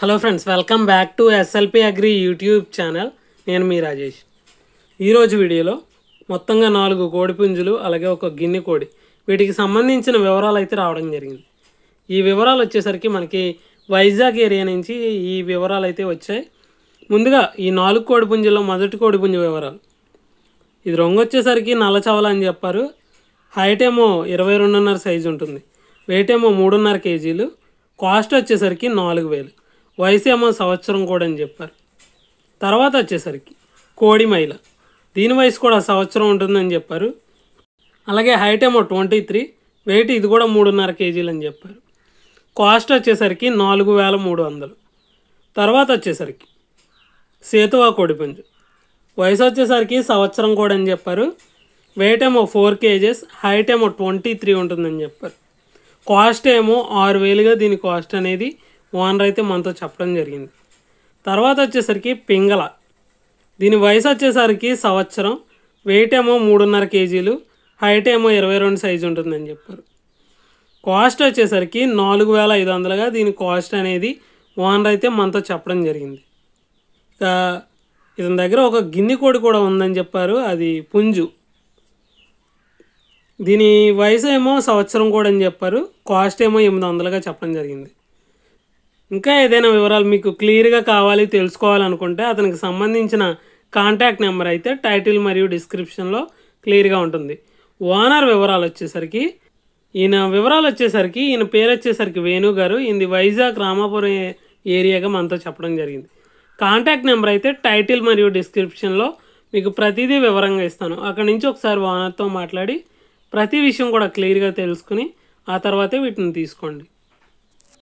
hello friends welcome back to SLP agri YouTube channel నేను మీ రాజేష్ ఈరోజు వీడియోలో మొత్తంగా నాలుగు కోడి పుంజులు అలాగే ఒక గిన్నె కోడి వీటికి సంబంధించిన వివరాలు అయితే రావడం జరిగింది ఈ వివరాలు వచ్చేసరికి మనకి వైజాగ్ ఏరియా నుంచి ఈ వివరాలు అయితే వచ్చాయి ముందుగా ఈ నాలుగు కోడి పుంజుల్లో మొదటి కోడి పుంజు వివరాలు ఇది రంగు వచ్చేసరికి నల్ల చవల అని చెప్పారు హైట్ ఏమో ఇరవై రెండున్నర సైజు ఉంటుంది వెయిట్ ఏమో మూడున్నర కేజీలు కాస్ట్ వచ్చేసరికి నాలుగు వేలు వయసేమో సంవత్సరం కూడా అని చెప్పారు తర్వాత వచ్చేసరికి కోడి మహిళ దీని వయసు కూడా సంవత్సరం ఉంటుందని చెప్పారు అలాగే హైట్ ఏమో ట్వంటీ త్రీ వెయిట్ ఇది కూడా మూడున్నర కేజీలు అని చెప్పారు కాస్ట్ వచ్చేసరికి నాలుగు వేల మూడు వందలు తర్వాత వచ్చేసరికి సేతువా కోడిపుంజు వయసు వచ్చేసరికి సంవత్సరం కూడా అని చెప్పారు వెయిట్ ఏమో ఫోర్ కేజెస్ హైట్ ఏమో ట్వంటీ త్రీ ఉంటుందని చెప్పారు కాస్ట్ ఏమో ఆరు వేలుగా దీని కాస్ట్ అనేది ఓనర్ అయితే మనతో చెప్పడం జరిగింది తర్వాత వచ్చేసరికి పింగళ దీని వయసు వచ్చేసరికి సంవత్సరం వెయిట్ ఏమో మూడున్నర కేజీలు హైట్ ఏమో ఇరవై రెండు సైజు ఉంటుందని చెప్పారు కాస్ట్ వచ్చేసరికి నాలుగు వేల ఐదు వందలుగా దీని కాస్ట్ అనేది ఓనర్ అయితే మనతో చెప్పడం జరిగింది ఇక ఇతని దగ్గర ఒక గిన్నె కోడి కూడా ఉందని చెప్పారు అది పుంజు దీని వయసు ఏమో సంవత్సరం కూడా అని చెప్పారు కాస్ట్ ఏమో ఎనిమిది వందలుగా చెప్పడం జరిగింది ఇంకా ఏదైనా వివరాలు మీకు క్లియర్గా కావాలి తెలుసుకోవాలనుకుంటే అతనికి సంబంధించిన కాంటాక్ట్ నెంబర్ అయితే టైటిల్ మరియు డిస్క్రిప్షన్లో క్లియర్గా ఉంటుంది ఓనర్ వివరాలు వచ్చేసరికి ఈయన వివరాలు వచ్చేసరికి ఈయన పేరు వచ్చేసరికి వేణు గారు ఇది వైజాగ్ రామాపురం ఏరియాగా మనతో చెప్పడం జరిగింది కాంటాక్ట్ నెంబర్ అయితే టైటిల్ మరియు డిస్క్రిప్షన్లో మీకు ప్రతిదీ వివరంగా ఇస్తాను అక్కడి నుంచి ఒకసారి ఓనర్తో మాట్లాడి ప్రతి విషయం కూడా క్లియర్గా తెలుసుకుని ఆ తర్వాతే వీటిని తీసుకోండి